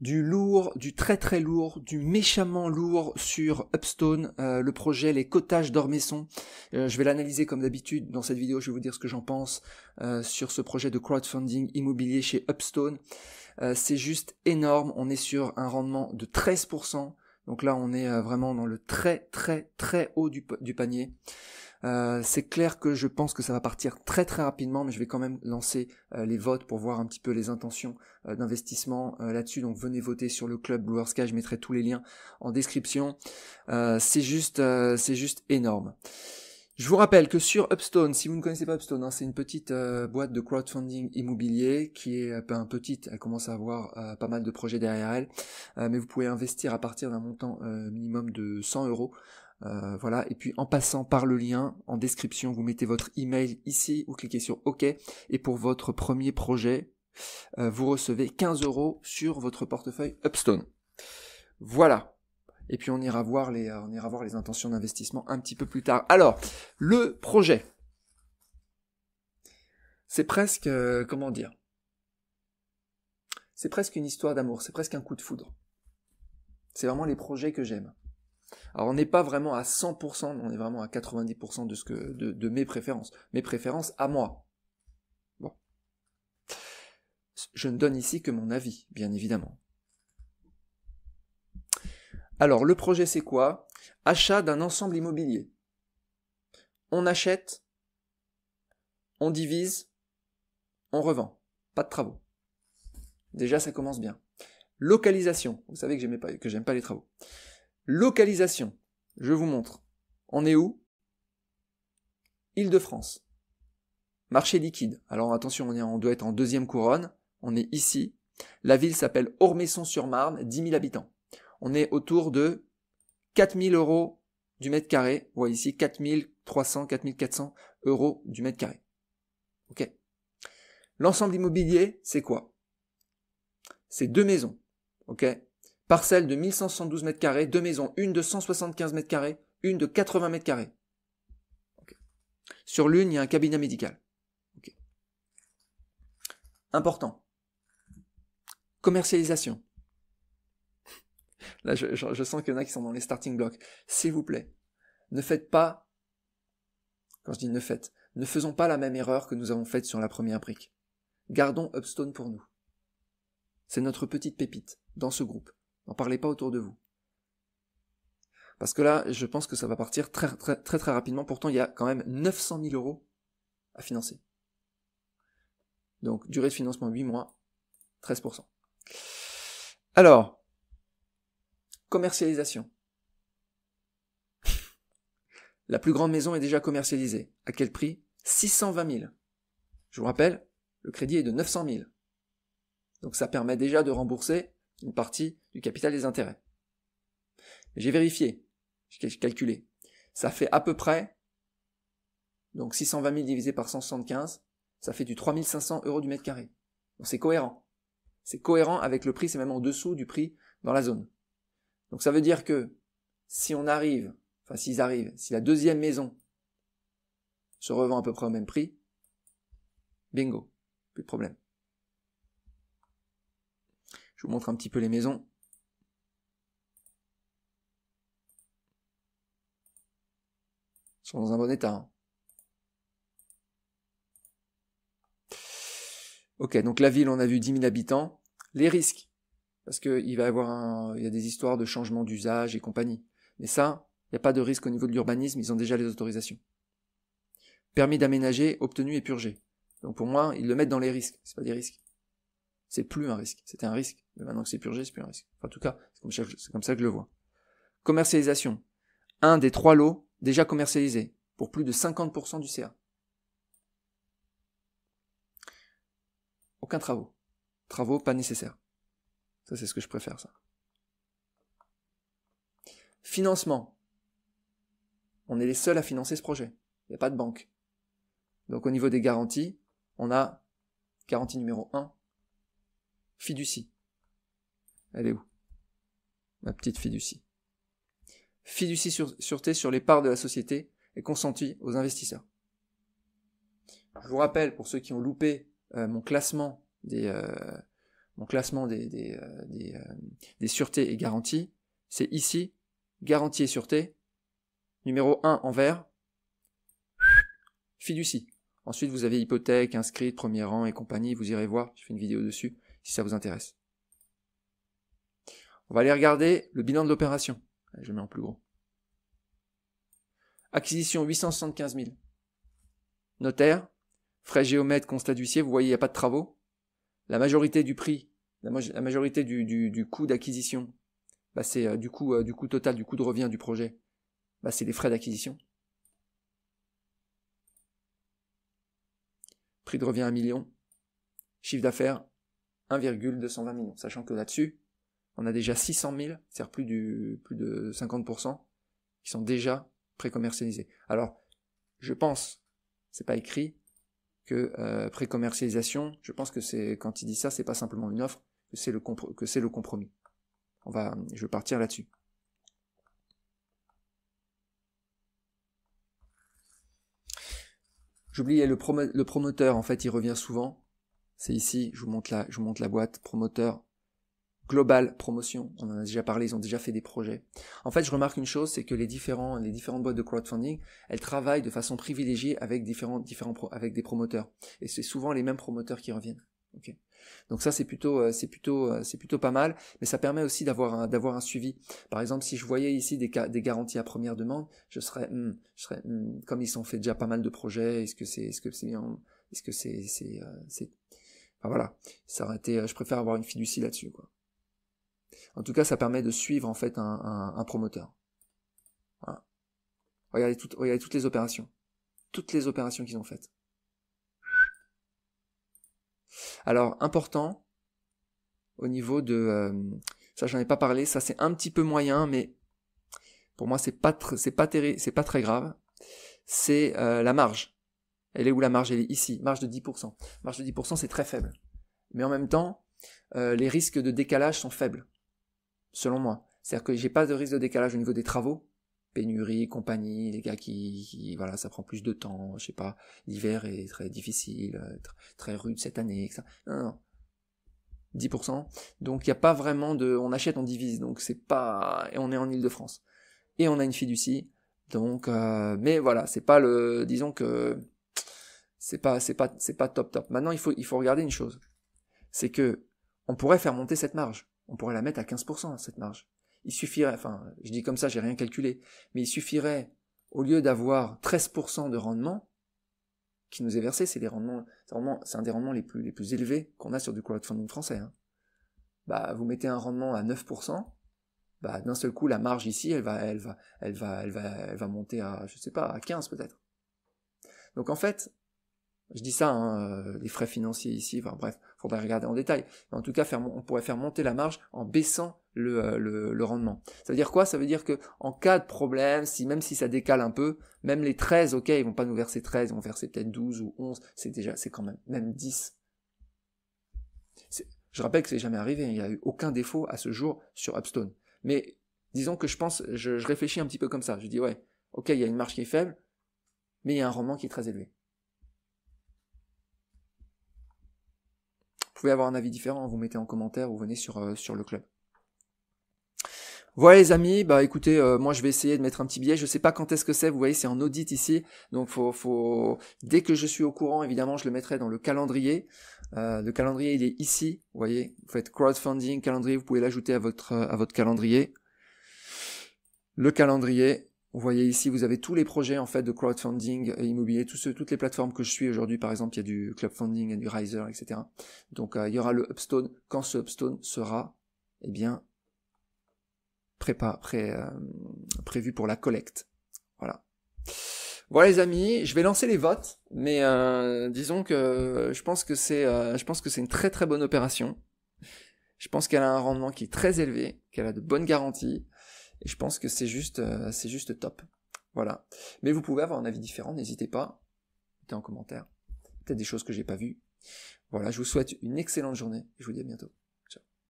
du lourd, du très très lourd, du méchamment lourd sur Upstone, euh, le projet Les Cottages d'Ormesson. Euh, je vais l'analyser comme d'habitude dans cette vidéo, je vais vous dire ce que j'en pense euh, sur ce projet de crowdfunding immobilier chez Upstone. C'est juste énorme, on est sur un rendement de 13%, donc là on est vraiment dans le très très très haut du panier. Euh, c'est clair que je pense que ça va partir très très rapidement, mais je vais quand même lancer euh, les votes pour voir un petit peu les intentions euh, d'investissement là-dessus. Donc venez voter sur le club Blue je mettrai tous les liens en description. c'est juste, c'est juste énorme. Je vous rappelle que sur Upstone, si vous ne connaissez pas Upstone, hein, c'est une petite boîte de crowdfunding immobilier qui est un ben, peu petite, elle commence à avoir pas mal de projets derrière elle, mais vous pouvez investir à partir d'un montant minimum de 100 euros euh, voilà, et puis en passant par le lien en description, vous mettez votre email ici, ou cliquez sur OK, et pour votre premier projet, euh, vous recevez 15 euros sur votre portefeuille Upstone. Voilà. Et puis on ira voir les, euh, on ira voir les intentions d'investissement un petit peu plus tard. Alors, le projet. C'est presque, comment dire C'est presque une histoire d'amour, c'est presque un coup de foudre. C'est vraiment les projets que j'aime. Alors on n'est pas vraiment à 100%, on est vraiment à 90% de, ce que, de, mes préférences. Mes préférences à moi. Bon. Je ne donne ici que mon avis, bien évidemment. Alors le projet c'est quoi Achat d'un ensemble immobilier. On achète, on divise, on revend. Pas de travaux. Déjà ça commence bien. Localisation. Vous savez que j'aime pas, pas les travaux. Localisation. Je vous montre. On est où Île-de-France. Marché liquide. Alors attention, on, doit être en deuxième couronne. On est ici. La ville s'appelle Ormesson-sur-Marne, 10 000 habitants. On est autour de 4 000 euros du mètre carré. On voit ici 4 300, 4 400 euros du mètre carré. OK L'ensemble immobilier, c'est quoi C'est deux maisons. OK Parcelle de 1172 mètres carrés, deux maisons, une de 175 mètres carrés, une de 80 mètres carrés. Sur l'une, il y a un cabinet médical. Important. Commercialisation. Là, je, je sens qu'il y en a qui sont dans les starting blocks. S'il vous plaît, ne faites pas, quand je dis ne faites, ne faisons pas la même erreur que nous avons faite sur la première brique. Gardons Upstone pour nous. C'est notre petite pépite dans ce groupe. N'en parlez pas autour de vous. Parce que là, je pense que ça va partir très très très, très rapidement. Pourtant, il y a quand même 900 000 euros à financer. Donc, durée de financement 8 mois, 13%. Alors, commercialisation. La plus grande maison est déjà commercialisée. À quel prix 620 000. Je vous rappelle, le crédit est de 900 000. Donc ça permet déjà de rembourser une partie du capital des intérêts. J'ai vérifié, j'ai calculé. Ça fait à peu près, donc 620 000 divisé par 175, ça fait du 3500 euros du mètre carré. Donc c'est cohérent. C'est cohérent avec le prix, c'est même en dessous du prix dans la zone. Donc ça veut dire que si on arrive, enfin s'ils arrivent, si la deuxième maison se revend à peu près au même prix, bingo, plus de problème. Je vous montre un petit peu les maisons. Ils sont dans un bon état. Hein. Ok, donc la ville, on a vu 10 000 habitants. Les risques, parce qu'il va y avoir il a des histoires de changement d'usage et compagnie. Mais ça, il n'y a pas de risque au niveau de l'urbanisme, ils ont déjà les autorisations. Permis d'aménager, obtenu et purgé. Donc pour moi, ils le mettent dans les risques, c'est pas des risques. C'est plus un risque. C'était un risque. Mais maintenant que c'est purgé, c'est plus un risque. en tout cas, c'est comme, ça, que je le vois. Commercialisation. Un des trois lots déjà commercialisés pour plus de 50% du CA. Aucun travaux. Travaux pas nécessaires. Ça, c'est ce que je préfère, ça. Financement. On est les seuls à financer ce projet. Il n'y a pas de banque. Donc, au niveau des garanties, on a garantie numéro 1, Fiducie. Elle est où Ma petite fiducie. Fiducie sur, sûreté sur les parts de la société et consentie aux investisseurs. Je vous rappelle, pour ceux qui ont loupé euh, mon classement des, euh, mon classement des, des, euh, des, sûretés et garanties, c'est ici, garantie et sûreté, numéro 1 en vert, fiducie. Ensuite, vous avez hypothèque, inscrite, premier rang et compagnie, vous irez voir, je fais une vidéo dessus si ça vous intéresse. On va aller regarder le bilan de l'opération. Je mets en plus gros. Acquisition 875 000. Notaire, frais géomètre, constat d'huissier, vous voyez, il n'y a pas de travaux. La majorité du prix, la, majorité du, coût d'acquisition, bah, c'est euh, du, coût, euh, du coût total, du coût de revient du projet, bah, c'est les frais d'acquisition. Prix de revient 1 million. Chiffre d'affaires, 1,220 millions, sachant que là-dessus, on a déjà 600 000, c'est-à-dire plus, plus de 50%, qui sont déjà pré-commercialisés. Alors, je pense, c'est pas écrit, que euh, pré-commercialisation, je pense que c'est quand il dit ça, c'est pas simplement une offre, que c'est le, le compromis. On va, je vais partir là-dessus. J'oubliais le, le promoteur, en fait, il revient souvent c'est ici, je vous montre la, je montre la boîte, promoteur, global promotion, on en a déjà parlé, ils ont déjà fait des projets. En fait, je remarque une chose, c'est que les différents, les différentes boîtes de crowdfunding, elles travaillent de façon privilégiée avec différents, différents avec des promoteurs. Et c'est souvent les mêmes promoteurs qui reviennent. donc ça c'est plutôt euh, c'est plutôt euh, c'est plutôt pas mal, mais ça permet aussi d'avoir un, d'avoir un suivi. Par exemple, si je voyais ici des des garanties à première demande, je serais hmm, je serais hmm, comme ils ont fait déjà pas mal de projets, est-ce que c'est est-ce que c'est est-ce que c'est c'est euh, voilà, ça aurait été, euh, je préfère avoir une fiducie là-dessus. Quoi. En tout cas, ça permet de suivre en fait un, promoteur. Regardez, tout, regardez toutes les opérations. Toutes les opérations qu'ils ont faites. Alors, important, au niveau de... Euh, ça, j'en ai pas parlé, ça c'est un petit peu moyen, mais pour moi, c'est pas, c'est pas, c'est pas très grave. C'est euh, la marge. Elle est où la marge Elle est ici, marge de 10%. Marge de 10%, c'est très faible. Mais en même temps, euh, les risques de décalage sont faibles, selon moi. C'est-à-dire que j'ai pas de risque de décalage au niveau des travaux, pénurie, compagnie, les gars qui, voilà, ça prend plus de temps, je sais pas, l'hiver est très difficile, euh, très rude cette année, etc. Non, non. 10%. Donc il n'y a pas vraiment de, on achète, on divise, donc c'est pas, et on est en Ile-de-France. Et on a une fiducie, donc, euh, mais voilà, c'est pas le, disons que, c'est pas, c'est pas, c'est pas top top. Maintenant, il faut, il faut regarder une chose. C'est que, on pourrait faire monter cette marge. On pourrait la mettre à 15%, cette marge. Il suffirait, enfin, je dis comme ça, j'ai rien calculé, mais il suffirait, au lieu d'avoir 13% de rendement, qui nous est versé, c'est des rendements, c'est un des rendements les plus, les plus élevés qu'on a sur du crowdfunding français, hein. Bah, vous mettez un rendement à 9%, bah, d'un seul coup, la marge ici, elle va, elle va, elle va, elle va, elle va monter à, je sais pas, à 15 peut-être. Donc en fait, je dis ça, hein, euh, les frais financiers ici, enfin bref, faudrait regarder en détail. Mais en tout cas, faire, on pourrait faire monter la marge en baissant le, euh, rendement. Ça veut dire quoi Ça veut dire que en cas de problème, si même si ça décale un peu, même les 13, ok, ils vont pas nous verser 13, ils vont verser peut-être 12 ou 11, c'est déjà, c'est quand même, même 10. Je rappelle que c'est jamais arrivé, hein, il n'y a eu aucun défaut à ce jour sur Upstone. Mais disons que je pense, je, je réfléchis un petit peu comme ça. Je dis ouais, ok, il y a une marge qui est faible, mais il y a un rendement qui est très élevé. Vous pouvez avoir un avis différent, vous mettez en commentaire ou venez sur, euh, sur le club. Voilà les amis, bah écoutez, euh, moi je vais essayer de mettre un petit billet. Je sais pas quand est-ce que c'est. Vous voyez, c'est en audit ici, donc faut, faut dès que je suis au courant, évidemment, je le mettrai dans le calendrier. Euh, le calendrier il est ici. Vous voyez, vous faites crowdfunding calendrier, vous pouvez l'ajouter à votre à votre calendrier. Le calendrier vous voyez ici, vous avez tous les projets en fait de crowdfunding euh, immobilier, toutes les plateformes que je suis aujourd'hui. Par exemple, il y a du Clubfunding, funding du Riser, etc. Donc euh, il y aura le Upstone quand ce Upstone sera, eh bien, prépa, euh, prévu pour la collecte. Voilà. Voilà les amis, je vais lancer les votes, mais disons que je pense que c'est, je pense que c'est une très très bonne opération. Je pense qu'elle a un rendement qui est très élevé, qu'elle a de bonnes garanties. Et je pense que c'est juste, euh, c'est juste top. Voilà. Mais vous pouvez avoir un avis différent, n'hésitez pas. Mettez en commentaire. Peut-être des choses que j'ai pas vues. Voilà, je vous souhaite une excellente journée je vous dis à bientôt.